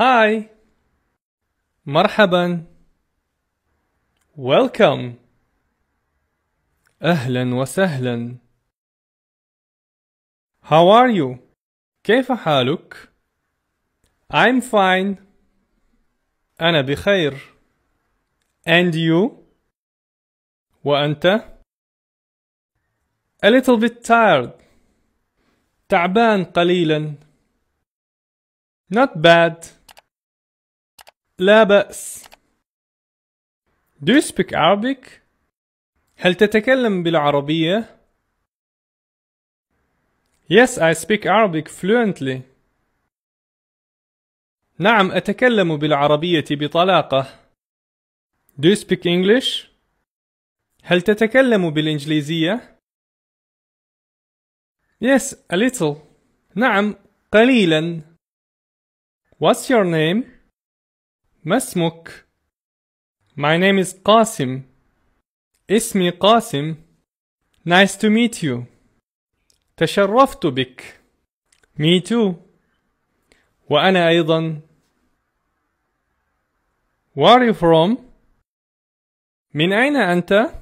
هاي مرحبا ويلكم أهلا وسهلا How are you? كيف حالك؟ I'm fine أنا بخير And you? وأنت؟ A little bit tired. تعبان قليلا. Not bad. لا بأس. Do you speak Arabic? هل تتكلم بالعربية؟ Yes, I speak Arabic fluently. نعم أتكلم بالعربية بطلاقة. Do you speak English? هل تتكلم بالإنجليزية؟ Yes, a little. نعم قليلا. What's your name? ما اسمك؟ My name is قاسم. اسمي قاسم. Nice to meet you. تشرفت بك. Me too. وأنا أيضا. Where are you from? من أين أنت؟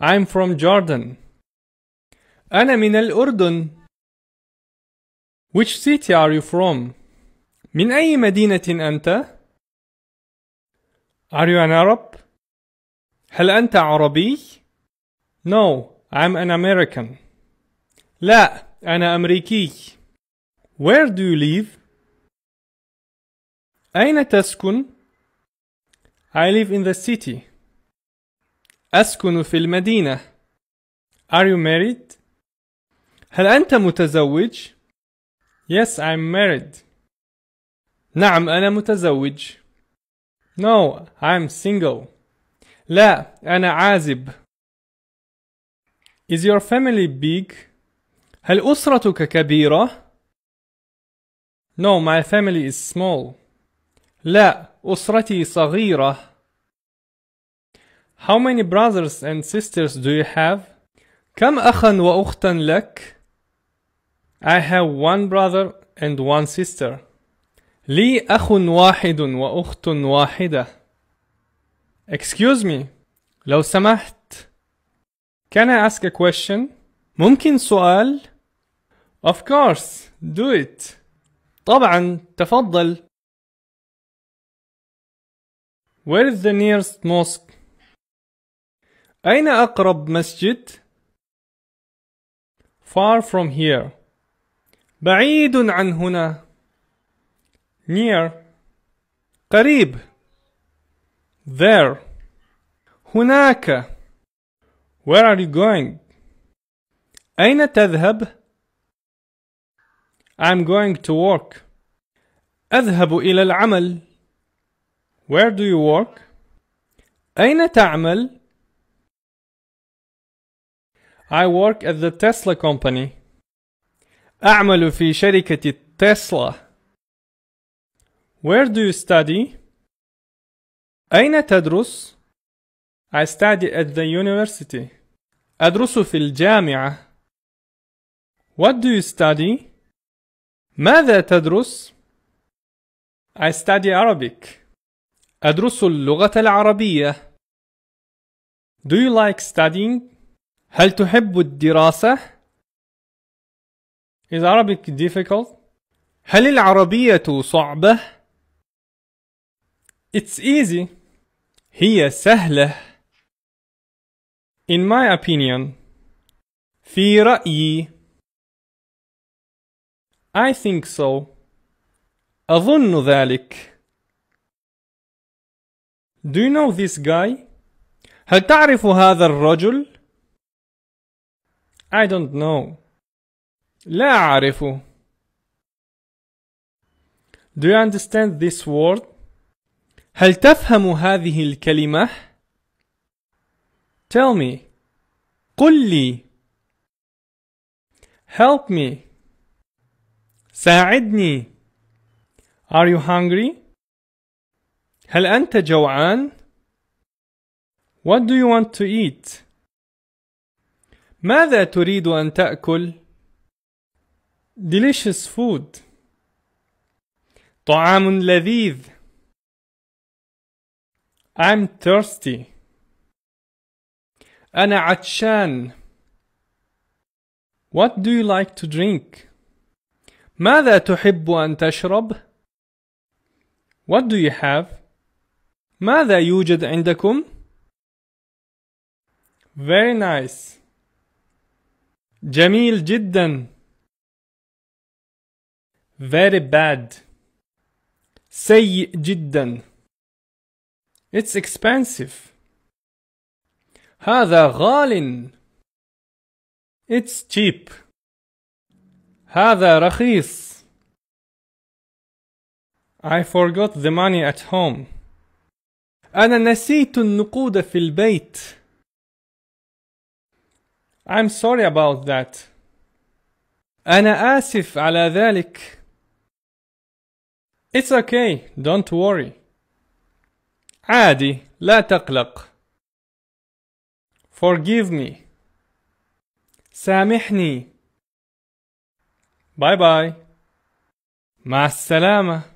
I'm from Jordan. أنا من الأردن. Which city are you from? من أي مدينة أنت؟ Are you an Arab? هل أنت عربي؟ No, I'm an American. لا, أنا أمريكي. Where do you live? أين تسكن؟ I live in the city. أسكن في المدينة. Are you married? هل أنت متزوج؟ Yes, I'm married. نعم أنا متزوج. No, I'm single. لا, أنا عازب. Is your family big? هل أسرتك كبيرة؟ No, my family is small. لا, أسرتي صغيرة. How many brothers and sisters do you have? كم أخا وأختا لك؟ I have one brother and one sister. لي أخ واحد وأخت واحدة. Excuse me. لو سمحت. Can I ask a question? ممكن سؤال؟ Of course. Do it. طبعا. تفضل. Where is the nearest mosque? أين أقرب مسجد؟ Far from here. بعيد عن هنا. near قريب there هناك where are you going أين تذهب I'm going to work أذهب إلى العمل Where do you work أين تعمل I work at the Tesla company أعمل في شركة تسلا Where do you study? أين تدرس؟ I study at the university. أدرس في الجامعة. What do you study? ماذا تدرس؟ I study Arabic. أدرس اللغة العربية. Do you like studying? هل تحب الدراسة؟ Is Arabic difficult? هل العربية صعبة؟ It's easy. هي سهلة. In my opinion. في رأيي. I think so. أظن ذلك. Do you know this guy? هل تعرف هذا الرجل؟ I don't know. لا أعرفه. Do you understand this word? هل تفهم هذه الكلمة؟ Tell me. قل لي. Help me. ساعدني. Are you hungry? هل أنت جوعان؟ What do you want to eat? ماذا تريد أن تأكل؟ Delicious food. طعام لذيذ. I'm thirsty. أنا عطشان. What do you like to drink? ماذا تحب أن تشرب؟ What do you have? ماذا يوجد عندكم؟ Very nice. جميل جدا. Very bad. سيء جدا. It's expensive. هذا غال. It's cheap. هذا رخيص. I forgot the money at home. أنا نسيت النقود في البيت. I'm sorry about that. أنا آسف على ذلك. It's okay, don't worry. عادي لا تقلق Forgive me سامحني باي باي مع السلامه